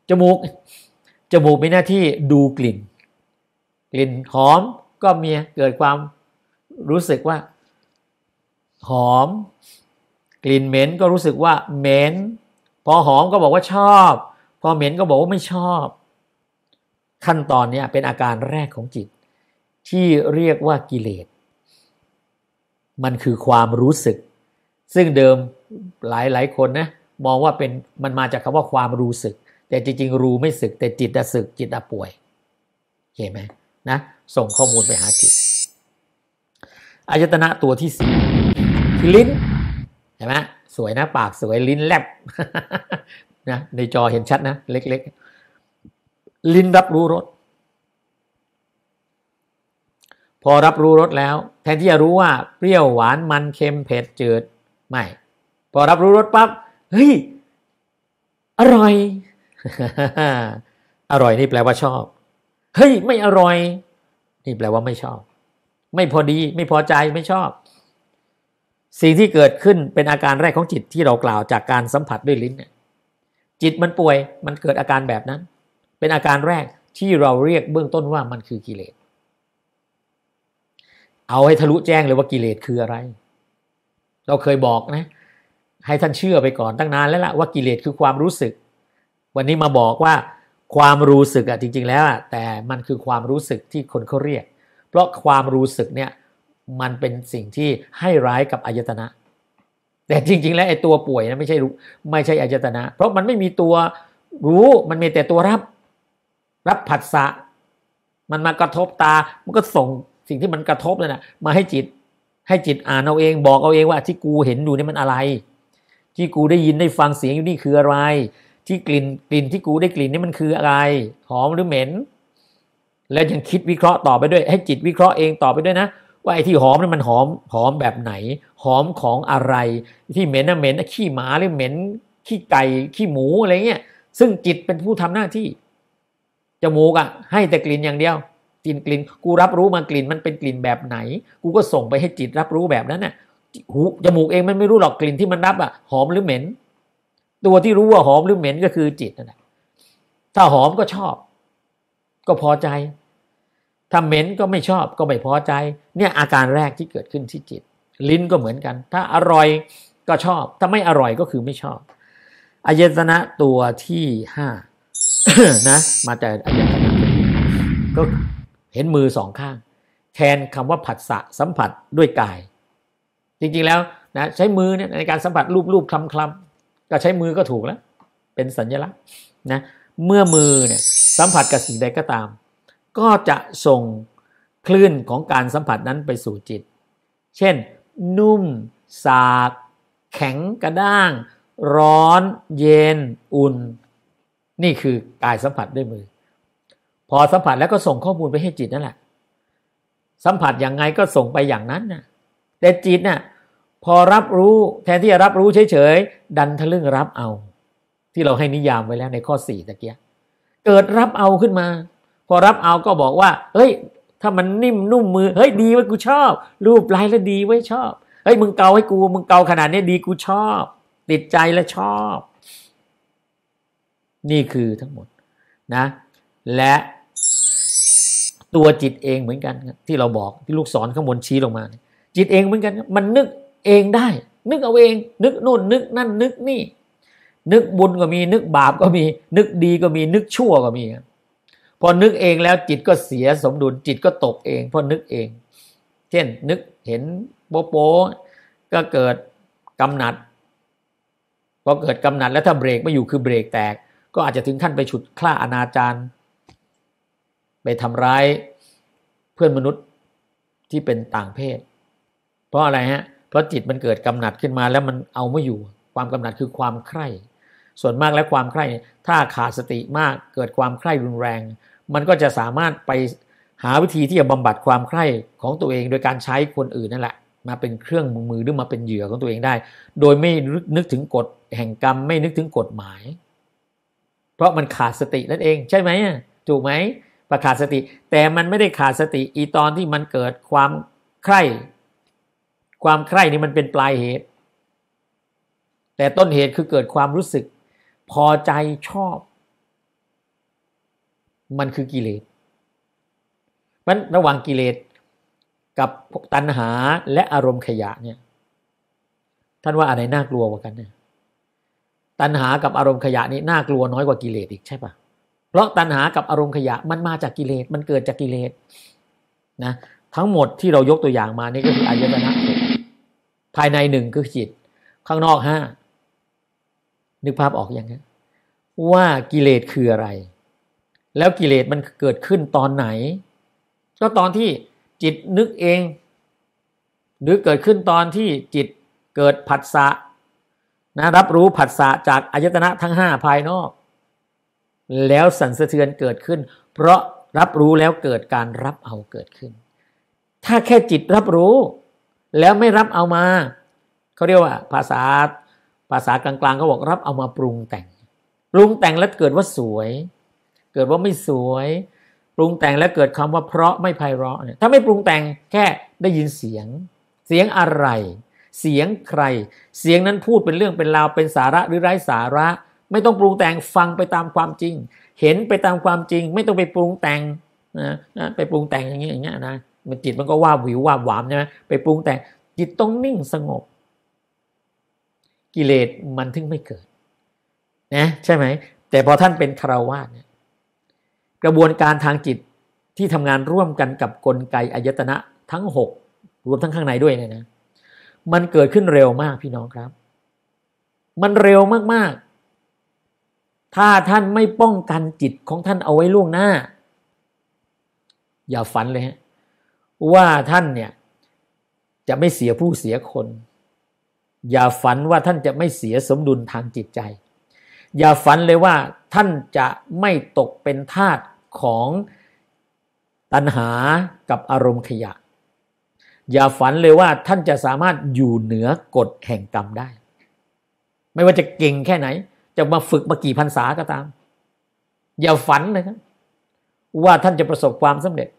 จมูก จมูกมีหน้าที่ดูกลิ่น กลิ่นหอมก็มีเกิดความรู้สึกว่า หอม กลิ่นเหม็นก็รู้สึกว่าเหม็นพอหอมก็บอกว่าชอบ พอเหม็นก็บอกว่าไม่ชอบ ขั้นตอนนี้เป็นอาการแรกของจิต ที่เรียกว่ากิเลสมันคือความรู้สึกซึ่งเดิมหลายหลายคนนะมองว่าเป็นมันมาจากคำว่าความรู้สึก แต่จริงๆรู้ไม่สึกแต่จิตอะสึกจิตอะป่วยเห็นไหมนะส่งข้อมูลไปหาจิตอายตนะตัวที่สี่คือลิ้นเห็นไหมสวยนะปากสวยลิ้นแลบนะในจอเห็นชัดนะเล็กๆลิ้นรับรู้รสพอรับรู้รสแล้ว แทนที่จะรู้ว่าเปรี้ยวหวานมันเค็มเผ็ดจืดไม่ พอรับรู้รสปั๊บเฮ้ยอร่อยอร่อยนี่แปลว่าชอบเฮ้ยไม่อร่อย นี่แปลว่าไม่ชอบ ไม่พอดี ไม่พอใจไม่ชอบ สิ่งที่เกิดขึ้นเป็นอาการแรกของจิตที่เรากล่าวจากการสัมผัสด้วยลิ้นจิตมันป่วย มันเกิดอาการแบบนั้น เป็นอาการแรกที่เราเรียกเบื้องต้นว่ามันคือกิเลสเอาให้ทะลุแจ้งเลยว่ากิเลสคืออะไรเราเคยบอกนะให้ท่านเชื่อไปก่อนตั้งนานแล้วล่ะว่ากิเลสคือความรู้สึก วันนี้มาบอกว่าความรู้สึกอะจริงๆแล้วอะแต่มันคือความรู้สึกที่คนเขาเรียก เพราะความรู้สึกเนี่ย มันเป็นสิ่งที่ให้ร้ายกับอายตนะ แต่จริง ๆ แล้วไอ้ตัวป่วยนะไม่ใช่ไม่ใช่อายตนะ เพราะมันไม่มีตัวรู้มันมีแต่ตัวรับรับผัสสะมันมากระทบตามันก็ส่งสิ่งที่มันกระทบเลยนะมาให้จิตให้จิตอ่านเอาเอง บอกเอาเองว่า ที่กูเห็นอยู่นี่มันอะไรที่กูได้ยิน ได้ฟังเสียงอยู่นี่คืออะไร ที่กลิ่นกลิ่นที่กูได้กลิ่นนี่มันคืออะไร หอมหรือเหม็น แล้วยังคิดวิเคราะห์ต่อไปด้วย ให้จิตวิเคราะห์เองต่อไปด้วยนะว่าไอ้ที่หอมนี่มันหอม หอมแบบไหนหอมของอะไร ที่เหม็นนะเหม็นขี้หมาหรือเหม็นขี้ไก่ขี้หมูอะไรเงี้ยซึ่งจิตเป็นผู้ทำหน้าที่จมูกอะ่ะ ให้แต่กลิ่นอย่างเดียวกินกลิ่นกูรับรู้มากลิ่น มันเป็นกลิ่นแบบไหน กูก็ส่งไปให้จิตรับรู้แบบนั้นน่ะ หูจมูกเองมันไม่รู้หรอกกลิ่นที่มันรับอ่ะหอมหรือเหม็นตัวที่รู้ว่าหอมหรือเหม็นก็คือจิตนั่นแหละถ้าหอมก็ชอบก็พอใจถ้าเหม็นก็ไม่ชอบก็ไม่พอใจ เนี่ยอาการแรกที่เกิดขึ้นที่จิต ลิ้นก็เหมือนกัน ถ้าอร่อยก็ชอบ ถ้าไม่อร่อยก็คือไม่ชอบอายตนะตัวที่ห้านะมาจากอายตนะ ก็เห็นมือสองข้าง แทนคำว่าผัสสะสัมผัสด้วยกายจริงๆแล้วนะใช้มือเนี่ยในการสัมผัสรูปปคลำคลำก็ใช้มือก็ถูกแล้ว เป็นสัญลักษณ์นะเมื่อมือเนี่ยสัมผัสกับสิ่งใดก็ตาม ก็จะส่งคลื่นของการสัมผัสนั้นไปสู่จิต เช่น นุ่มสาบแข็งกระด้าง ร้อน เย็น อุ่น นี่คือกายสัมผัสด้วยมือพอสัมผัสแล้วก็ส่งข้อมูลไปให้จิตนั่นแหละ สัมผัสอย่างไงก็ส่งไปอย่างนั้นนะแต่จิตนะ่ะ พอรับรู้แทนที่จะรับรู้เฉยๆดันทะลึ่งรับเอาที่เราให้นิยามไว้แล้วในข้อสี่ตะเกียเกิดรับเอาขึ้นมา พอรับเอาก็บอกว่าเฮ้ย ถ้ามันนิ่มนุ่มมือ เฮ้ยดีไว้กูชอบ รูปลายแล้วดีไว้ชอบเฮ้ยมึงเกาให้กูมึงเกาขนาดนี้ดีกูชอบ ติดใจและชอบ นี่คือทั้งหมด นะ และตัวจิตเองเหมือนกันที่เราบอกที่ลูกศรข้างบนชี้ลงมา จิตเองเหมือนกันมันนึกเองได้ นึกเอาเองนึกนู่นนึกนั่นนึกนี่ นึกบุญก็มีนึกบาปก็มีนึกดีก็มีนึกชั่วก็มี พอนึกเองแล้วจิตก็เสียสมดุลจิตก็ตกเองเพราะนึกเอง เช่นนึกเห็นโป๊โป๊ก็เกิดกำหนัดพอเกิดกำหนัดแล้วถ้าเบรกไม่อยู่คือเบรกแตกก็อาจจะถึงขั้นไปฉุดคล้าอนาจารไปทำร้ายเพื่อนมนุษย์ที่เป็นต่างเพศ เพราะอะไรฮะเพราะจิตมันเกิดกำหนัดขึ้นมา แล้วมันเอาไม่อยู่ความกำหนัดคือความใคร่ ส่วนมากแล้วความใคร่ถ้าขาดสติมากเกิดความใคร่รุนแรง มันก็จะสามารถไปหาวิธีที่จะบำบัดความใคร่ของตัวเอง โดยการใช้คนอื่นนั่นแหละ มาเป็นเครื่องมือหรือมาเป็นเหยื่อของตัวเองได้ โดยไม่นึกถึงกฎแห่งกรรม ไม่นึกถึงกฎหมาย เพราะมันขาดสตินั่นเอง ใช่ไหมถูกไหมประขาดสติแต่มันไม่ได้ขาดสติอีตอนที่มันเกิดความใคร่ความใคร่นี่มันเป็นปลายเหตุ แต่ต้นเหตุคือเกิดความรู้สึก พอใจชอบ มันคือกิเลสมันระหว่างกิเลสกับตัณหาและอารมณ์ขยะเนี่ย ท่านว่าอะไรน่ากลัวกว่ากันเนี่ย ตัณหากับอารมณ์ขยะนี่น่ากลัวน้อยกว่ากิเลสอีก ใช่ปะพราะตัณหากับอารมณ์ขยะมันมาจากกิเลส มันเกิดจากกิเลสนะทั้งหมดที่เรายกตัวอย่างมานี่ก็คืออายตนะภายในหนึ่งคือจิต ข้างนอกห้านึกภาพออกอยังนีว่ากิเลสคืออะไร แล้วกิเลสมันเกิดขึ้นตอนไหน ก็ตอนที่จิตนึกเอง หรือเกิดขึ้นตอนที่จิตเกิดผัสสะนะรับรู้ผัสสะจากอายตนะทั้งห้าภายนอกแล้วสั่นสะเทือนเกิดขึ้น เพราะรับรู้แล้วเกิดการรับเอาเกิดขึ้น ถ้าแค่จิตรับรู้ แล้วไม่รับเอามาเขาเรียกว่าภาษาภาษากลางๆเขาบอกรับเอามาปรุงแต่งปรุงแต่งแล้วเกิดว่าสวย เกิดว่าไม่สวย ปรุงแต่งแล้วเกิดคำว่าเพราะไม่ไพเราะเนี่ยถ้าไม่ปรุงแต่งแค่ได้ยินเสียง เสียงอะไร เสียงใคร เสียงนั้นพูดเป็นเรื่องเป็นราวเป็นสาระหรือไร้สาระไม่ต้องปรุงแต่งฟังไปตามความจริง เห็นไปตามความจริง ไม่ต้องไปปรุงแต่งนะนะไปปรุงแต่งอย่างเงี้ยอย่างเงี้ยนะมันจิตมันก็ว่าวิวว่าหวามใช่ไหมไปปรุงแต่งจิตต้องนิ่งสงบ กิเลสมันถึงไม่เกิด นะ ใช่ไหมแต่พอท่านเป็นคารวาสเนี่ยกระบวนการทางจิตที่ทำงานร่วมกันกับกลไกอายตนะทั้งหกรวมทั้งข้างในด้วยเนี่ยนะมันเกิดขึ้นเร็วมากพี่น้องครับ มันเร็วมากๆถ้าท่านไม่ป้องกันจิตของท่านเอาไว้ล่วงหน้า อย่าฝันเลยฮะว่าท่านเนี่ยจะไม่เสียผู้เสียคน อย่าฝันว่าท่านจะไม่เสียสมดุลทางจิตใจ อย่าฝันเลยว่าท่านจะไม่ตกเป็นทาสของ ตัณหากับอารมณ์ขยะ อย่าฝันเลยว่าท่านจะสามารถอยู่เหนือกฎแห่งกรรมได้ ไม่ว่าจะเก่งแค่ไหนจะมาฝึกมากี่พรรษาก็ตาม อย่าฝันเลยนะว่าท่านจะประสบความสำเร็จ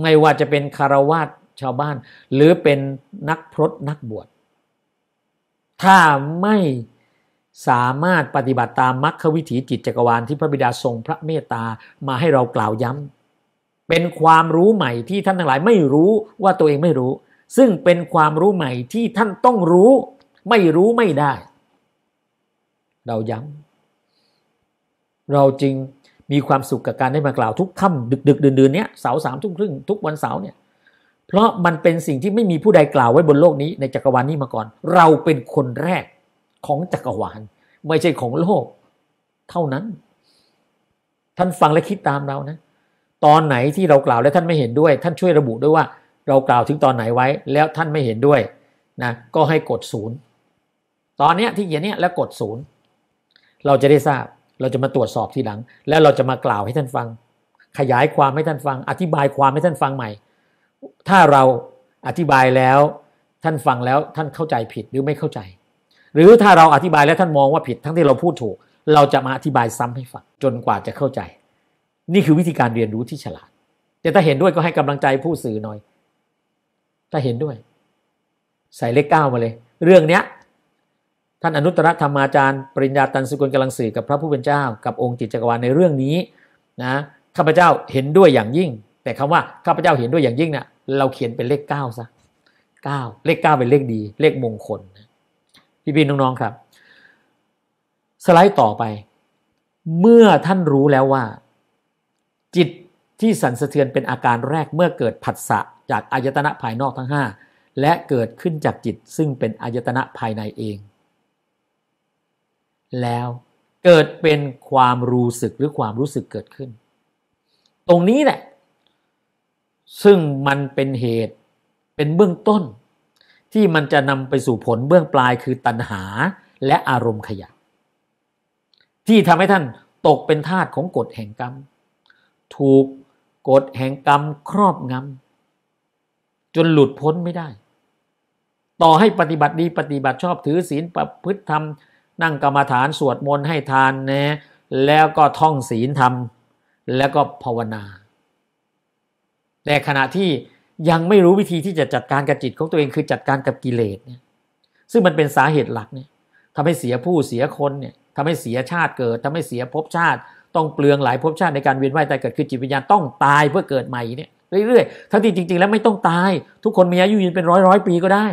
ไม่ว่าจะเป็นคารวาสชาวบ้าน หรือเป็นนักพรตนักบวชถ้าไม่สามารถปฏิบัติตามมรรควิถีจิตจักรวาล ที่พระบิดาทรงพระเมตตามาให้เรากล่าวย้ำเป็นความรู้ใหม่ที่ท่านทั้งหลาย ไม่รู้ว่าตัวเองไม่รู้ ซึ่งเป็นความรู้ใหม่ที่ท่านต้องรู้ ไม่รู้ไม่ได้เราย้ำเราจริงมีความสุขกับการได้มากล่าวทุกค่ำดึกดึกเดือนเดือนนี้ยเสาร์สามทุ่มครึ่งทุกวันเสาร์เนี่ย เพราะมันเป็นสิ่งที่ไม่มีผู้ใดกล่าวไว้บนโลกนี้ ในจักรวาลนี้มาก่อน เราเป็นคนแรกของจักรวาลไม่ใช่ของโลก เท่านั้น ท่านฟังและคิดตามเรานะ ตอนไหนที่เรากล่าวและท่านไม่เห็นด้วย ท่านช่วยระบุด้วยว่า เรากล่าวถึงตอนไหนไว้ แล้วท่านไม่เห็นด้วยนะก็ให้กดศูนย์ตอนเนี้ยที่เขียนเนี้ยแล้วกดศูนย์เราจะได้ทราบ เราจะมาตรวจสอบทีหลัง แล้วเราจะมากล่าวให้ท่านฟัง ขยายความให้ท่านฟัง อธิบายความให้ท่านฟังใหม่ ถ้าเราอธิบายแล้ว ท่านฟังแล้วท่านเข้าใจผิดหรือไม่เข้าใจ หรือถ้าเราอธิบายแล้วท่านมองว่าผิด ทั้งที่เราพูดถูก เราจะมาอธิบายซ้ำให้ฟัง จนกว่าจะเข้าใจ นี่คือวิธีการเรียนรู้ที่ฉลาด แต่ถ้าเห็นด้วยก็ให้กำลังใจผู้สื่อหน่อย ถ้าเห็นด้วย ใส่เลขเก้ามาเลย เรื่องเนี้ยท่านอนุตตรธรรมาจารย์ปริญญาตันสุกุลกำลังสื่อ กับพระผู้เป็นเจ้า กับองค์จิตจักรวาลในเรื่องนี้นะข้าพเจ้าเห็นด้วยอย่างยิ่ง แต่คำว่าข้าพเจ้าเห็นด้วยอย่างยิ่งนะ่ะเราเขียนเป็นเลขเก้าซะเก้าเลขเก้าเป็นเลขดี เลขมงคลพี่พี่น้อง ๆครับ สไลด์ต่อไป เมื่อท่านรู้แล้วว่า จิตที่สันสะเทือนเป็นอาการแรกเมื่อเกิดผัสสะจากอายตนะภายนอกทั้ง5และเกิดขึ้นจากจิตซึ่งเป็นอายตนะภายในเองแล้วเกิดเป็นความรู้สึกหรือความรู้สึกเกิดขึ้น ตรงนี้แหละ ซึ่งมันเป็นเหตุเป็นเบื้องต้น ที่มันจะนำไปสู่ผลเบื้องปลายคือตัณหาและอารมณ์ขยะที่ทำให้ท่านตกเป็นทาสของกฎแห่งกรรมถูกกฎแห่งกรรมครอบงำจนหลุดพ้นไม่ได้ ต่อให้ปฏิบัติดีปฏิบัติชอบถือศีลประพฤติธรรมนั่งกรรมฐานสวดมนต์ให้ทานนะแล้วก็ท่องศีลธรรมแล้วก็ภาวนา แต่ขณะที่ยังไม่รู้วิธีที่จะจัดการกับจิตของตัวเองคือจัดการกับกิเลสเนี่ยซึ่งมันเป็นสาเหตุหลักเนี่ยทำให้เสียผู้เสียคนเนี่ยทำให้เสียชาติเกิด ทำให้เสียภพชาติ ต้องเปลืองหลายภพชาติในการเวียนว่ายตายเกิดคือจิตวิญญาณต้องตายเพื่อเกิดใหม่เนี่ยเรื่อยๆทั้งที่จริงๆแล้วไม่ต้องตาย ทุกคนมีอายุยืนเป็นร้อยร้อยปีก็ได้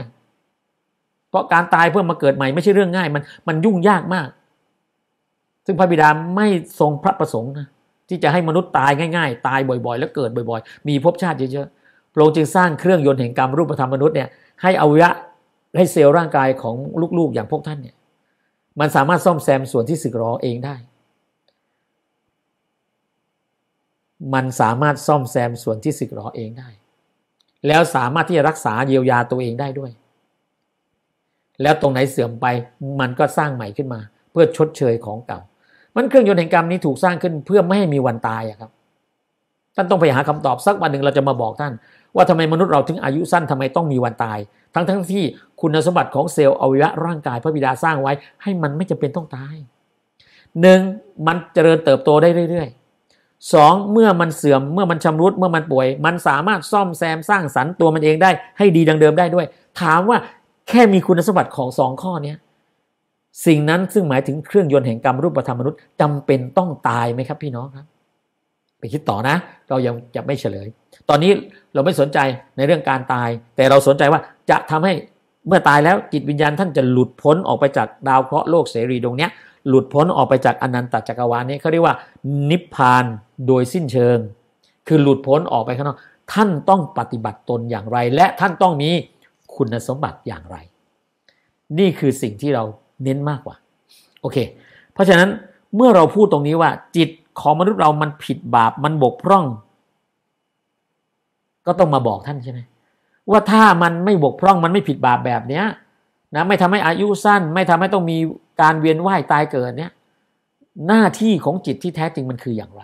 พราะการตายเพื่อมาเกิดใหม่ไม่ใช่เรื่องง่าย มันมันยุ่งยากมาก ซึ่งพระบิดาไม่ทรงพระประสงค์นะที่จะให้มนุษย์ตายง่ายๆ ตายบ่อยๆ แล้วเกิดบ่อยๆ มีภพชาติ เยอะๆพระองค์จึงสร้างเครื่องยนต์แห่งกรรมรูปธรรมมนุษย์เนี่ยให้อวัยวะให้เซลล์ร่างกายของลูกๆอย่างพวกท่านเนี่ยมันสามารถซ่อมแซมส่วนที่สึกหรอเองได้ มันสามารถซ่อมแซมส่วนที่สึกหรอเองได้ แล้วสามารถที่จะรักษาเยียวยาตัวเองได้ด้วยแล้วตรงไหนเสื่อมไปมันก็สร้างใหม่ขึ้นมา เพื่อชดเชยของเก่า มันเครื่องยนต์แห่งกรรมนี้ถูกสร้างขึ้นเพื่อไม่ให้มีวันตายครับ ท่านต้องไปหาคำตอบสักวันหนึ่งเราจะมาบอกท่าน ว่าทำไมมนุษย์เราถึงอายุสั้นทำไมต้องมีวันตาย ทั้งทั้งที่คุณสมบัติของเซลล์อวัยวะร่างกายพระบิดาสร้างไว้ ให้มันไม่จำเป็นต้องตายหนึ่งมันเจริญเติบโตได้เรื่อยๆสองเมื่อมันเสื่อมเมื่อมันชำรุดเมื่อมันป่วย มันสามารถซ่อมแซมสร้างสรรค์ตัวมันเองได้ให้ดีดังเดิมได้ด้วย ถามว่าแค่มีคุณสมบัติของสองข้อนี้สิ่งนั้น ซึ่งหมายถึงเครื่องยนต์แห่งกรรมรูปธรรมมนุษย์จำเป็นต้องตายไหมครับพี่น้องครับ ไปคิดต่อนะ เรายังจะไม่เฉลย ตอนนี้เราไม่สนใจในเรื่องการตาย แต่เราสนใจว่าจะทำให้เมื่อตายแล้วจิตวิญญาณท่านจะหลุดพ้น ออกไปจากดาวเคราะห์โลกเสรีดวงนี้หลุดพ้นออกไปจากอนันตจักรวาลนี้เขาเรียกว่า นิพพานโดยสิ้นเชิง คือหลุดพ้นออกไปข้างนอกท่านต้องปฏิบัติตนอย่างไร และท่านต้องมีคุณสมบัติอย่างไร นี่คือสิ่งที่เราเน้นมากกว่า โอเค เพราะฉะนั้นเมื่อเราพูดตรงนี้ว่าจิตของมนุษย์เรามันผิดบาปมันบกพร่อง ก็ต้องมาบอกท่านใช่ไหมว่าถ้ามันไม่บกพร่อง มันไม่ผิดบาปแบบเนี้ยนะไม่ทำให้อายุสั้น ไม่ทำให้ต้องมีการเวียนว่ายตายเกิดเนี้ย หน้าที่ของจิตที่แท้จริงมันคืออย่างไร